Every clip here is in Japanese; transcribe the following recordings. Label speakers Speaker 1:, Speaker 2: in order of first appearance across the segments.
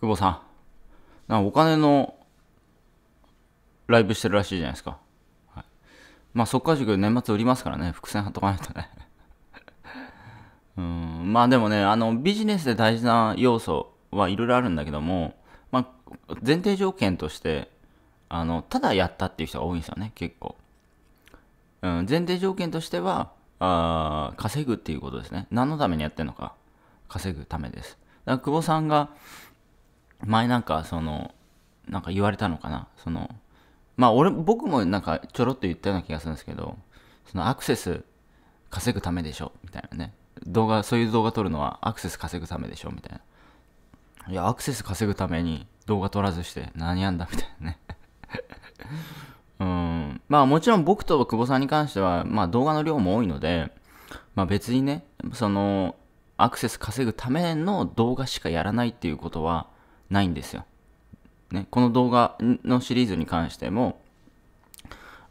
Speaker 1: 久保さん。なんお金のライブしてるらしいじゃないですか。はい、まあ、即稼塾年末売りますからね、伏線貼っとかないとね。うん、まあでもね、あの、ビジネスで大事な要素はいろいろあるんだけども、まあ、前提条件として、あの、ただやったっていう人が多いんですよね、結構。うん、前提条件としては、あ稼ぐっていうことですね。何のためにやってるのか。稼ぐためです。だから久保さんが、前なんかそのなんか言われたのかなそのまあ俺僕もなんかちょろっと言ったような気がするんですけどそのアクセス稼ぐためでしょみたいなね動画そういう動画撮るのはアクセス稼ぐためでしょみたいないやアクセス稼ぐために動画撮らずして何やんだみたいなね うんまあもちろん僕と久保さんに関しては、まあ、動画の量も多いので、まあ、別にねそのアクセス稼ぐための動画しかやらないっていうことはないんですよ。ね、この動画のシリーズに関しても、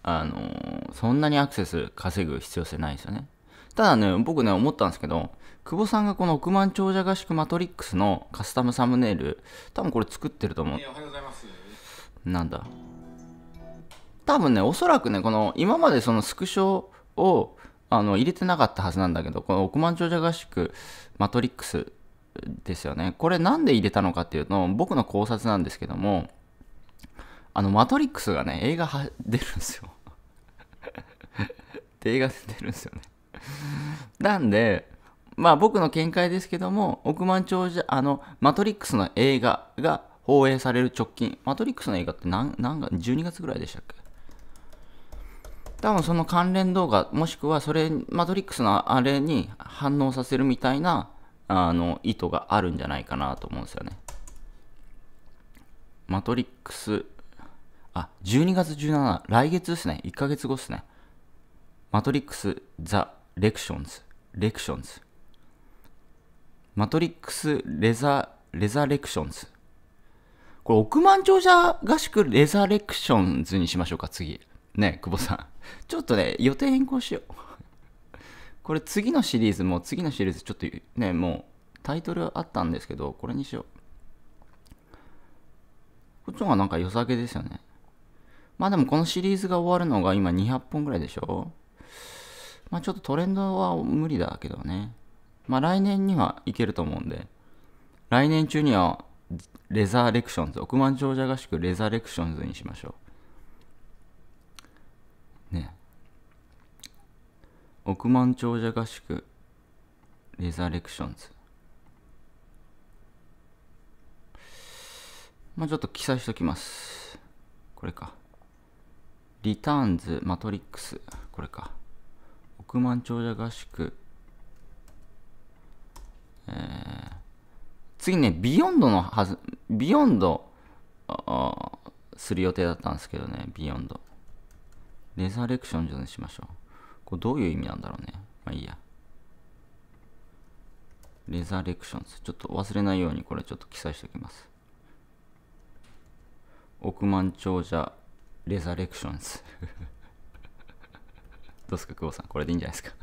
Speaker 1: あのー、そんなにアクセス稼ぐ必要性ないですよね。ただね、僕ね、思ったんですけど、久保さんがこの億万長者合宿マトリックスのカスタムサムネイル、多分これ作ってると思う。おはようございます。なんだ。多分ね、おそらくね、この、今までそのスクショを、あの、入れてなかったはずなんだけど、この億万長者合宿マトリックスですよね。これなんで入れたのかっていうと、僕の考察なんですけども、あの、マトリックスがね、映画は出るんですよ。で、映画出るんですよね。なんで、まあ僕の見解ですけども、億万長者、あの、マトリックスの映画が放映される直近、マトリックスの映画って何、何月、12月ぐらいでしたっけ多分その関連動画、もしくはそれ、マトリックスのあれに反応させるみたいなあの意図があるんじゃないかなと思うんですよね。マトリックス、あ、12月17、来月ですね。1ヶ月後ですね。マトリックス・ザ・レクションズ。レクションズ。マトリックス・レザ・レザレクションズ。これ、億万長者合宿レザレクションズにしましょうか、次。ね、久保さん。ちょっとね、予定変更しよう。これ次のシリーズも次のシリーズちょっとねもうタイトルあったんですけどこれにしようこっちの方がなんか良さげですよねまあでもこのシリーズが終わるのが今200本ぐらいでしょまあちょっとトレンドは無理だけどねまあ来年にはいけると思うんで来年中にはレザーレクションズ億万長者合宿レザーレクションズにしましょうね億万長者合宿レザレクションズまあちょっと記載しときますこれかリターンズマトリックスこれか億万長者合宿えー、次ねビヨンドのはずビヨンドする予定だったんですけどねビヨンドレザレクションズにしましょうこれどういう意味なんだろうね。まあいいや。レザレクションズ。ちょっと忘れないようにこれちょっと記載しておきます。億万長者レザレクションズ。どうすか、久保さん。これでいいんじゃないですか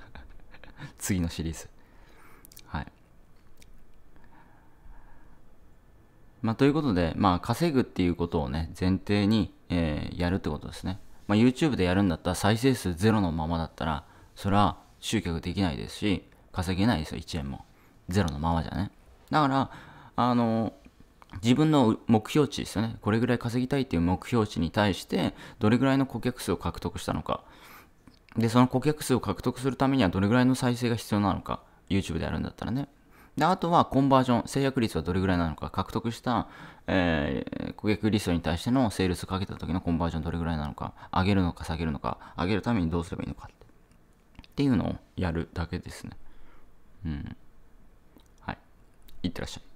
Speaker 1: 次のシリーズ。はい。まあ、ということで、まあ、稼ぐっていうことをね、前提に、えー、やるってことですね。まあ、YouTube でやるんだったら再生数ゼロのままだったら、それは集客できないですし、稼げないですよ、1円も。ゼロのままじゃね。だから、あの、自分の目標値ですよね。これぐらい稼ぎたいっていう目標値に対して、どれぐらいの顧客数を獲得したのか。で、その顧客数を獲得するためにはどれぐらいの再生が必要なのか。YouTube でやるんだったらね。で、あとはコンバージョン、制約率はどれぐらいなのか、獲得した、えー、顧客リストに対してのセールスかけた時のコンバージョンどれぐらいなのか、上げるのか下げるのか、上げるためにどうすればいいのかってっていうのをやるだけですね。うん。はい。いってらっしゃい。